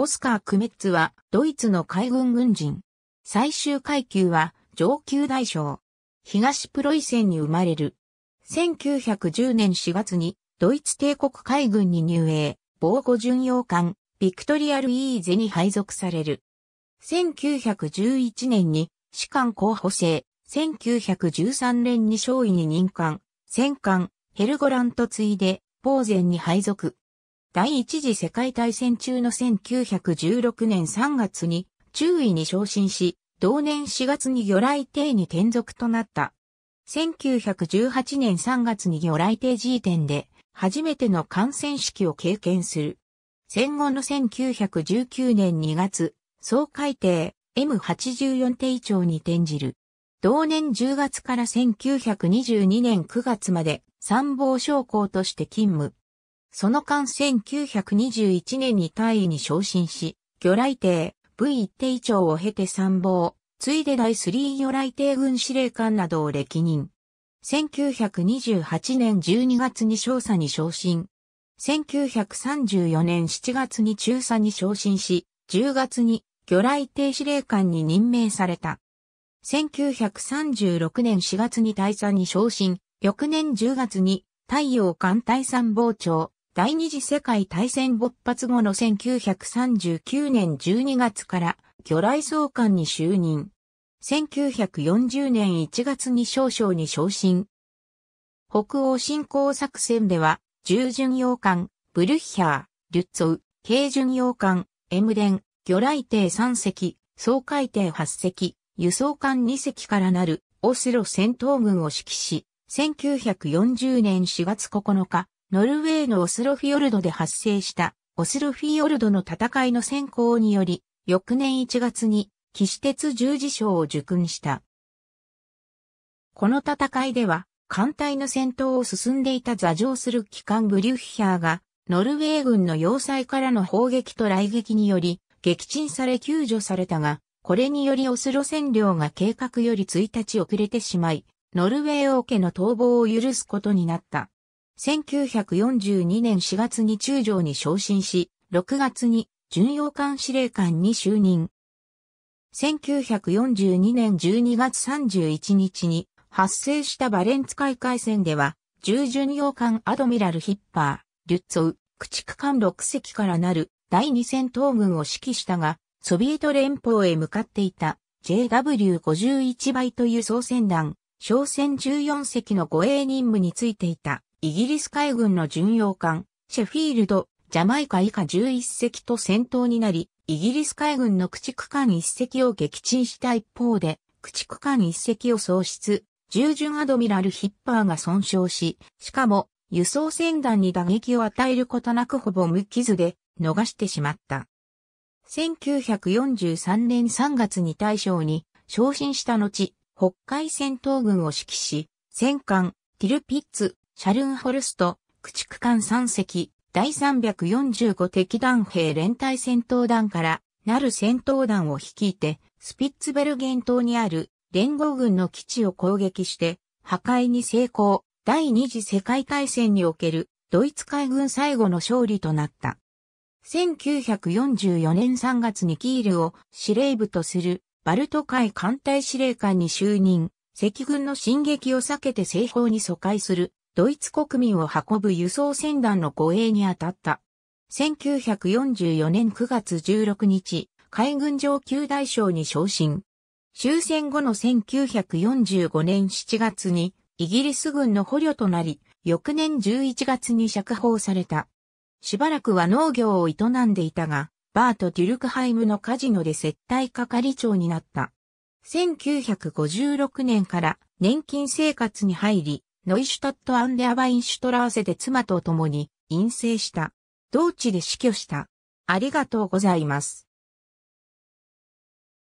オスカー・クメッツはドイツの海軍軍人。最終階級は上級大将。東プロイセンに生まれる。1910年4月にドイツ帝国海軍に入営、防護巡洋艦、ビクトリアル・イーゼに配属される。1911年に士官候補生、1913年に少尉に任官、戦艦、ヘルゴランとついで、ポーゼンに配属。第一次世界大戦中の1916年3月に中尉に昇進し、同年4月に魚雷艇に転属となった。1918年3月に魚雷艇 G 点で初めての感染式を経験する。戦後の1919年2月、総海艇 M84 艇長に転じる。同年10月から1922年9月まで参謀将校として勤務。その間1921年に大尉に昇進し、魚雷艇、V 一艇長を経て参謀、ついで第3魚雷艇軍司令官などを歴任。1928年12月に少佐に昇進。1934年7月に中佐に昇進し、10月に魚雷艇司令官に任命された。1936年4月に大佐に昇進、翌年10月に太陽艦隊参謀長、第二次世界大戦勃発後の1939年12月から魚雷総監に就任。1940年1月に少将に昇進。北欧侵攻作戦では、従巡洋艦、ブルッヒャー、リュッツォウ、軽巡洋艦、エムデン、魚雷艇3隻、総海艇8隻、輸送艦2隻からなるオスロ戦闘軍を指揮し、1940年4月9日、ノルウェーのオスロフィヨルドで発生したオスロフィヨルドの戦いの先行により、翌年1月に騎士鉄十字章を受勲した。この戦いでは、艦隊の戦闘を進んでいた座上する機関ブリュッヒャーが、ノルウェー軍の要塞からの砲撃と雷撃により、撃沈され救助されたが、これによりオスロ占領が計画より1日遅れてしまい、ノルウェー王家の逃亡を許すことになった。1942年4月に中将に昇進し、6月に巡洋艦司令官に就任。1942年12月31日に発生したバレンツ海海戦では、従巡洋艦アドミラルヒッパー、リュッツォウ、駆逐艦6隻からなる第2戦闘軍を指揮したが、ソビエト連邦へ向かっていた JW51 倍という総船団、小船14隻の護衛任務についていた。イギリス海軍の巡洋艦、シェフィールド、ジャマイカ以下11隻と戦闘になり、イギリス海軍の駆逐艦1隻を撃沈した一方で、駆逐艦1隻を喪失、従順アドミラル・ヒッパーが損傷し、しかも、輸送船団に打撃を与えることなくほぼ無傷で逃してしまった。1943年3月に大将に昇進した後、北海戦闘軍を指揮し、戦艦ティルピッツ、シャルンホルスト、駆逐艦3隻、第345敵団兵連隊戦闘団からなる戦闘団を率いて、スピッツベルゲン島にある連合軍の基地を攻撃して破壊に成功。第二次世界大戦におけるドイツ海軍最後の勝利となった。1944年3月にキールを司令部とするバルト海艦隊司令官に就任、赤軍の進撃を避けて西方に疎開するドイツ国民を運ぶ輸送船団の護衛に当たった。1944年9月16日、海軍上級大将に昇進。終戦後の1945年7月にイギリス軍の捕虜となり、翌年11月に釈放された。しばらくは農業を営んでいたが、バート・デュルクハイムのカジノで接待係長になった。1956年から年金生活に入り、ノイシュタット・アンデア・ワインシュトラーセで妻と共に陰性した。同地で死去した。ありがとうございます。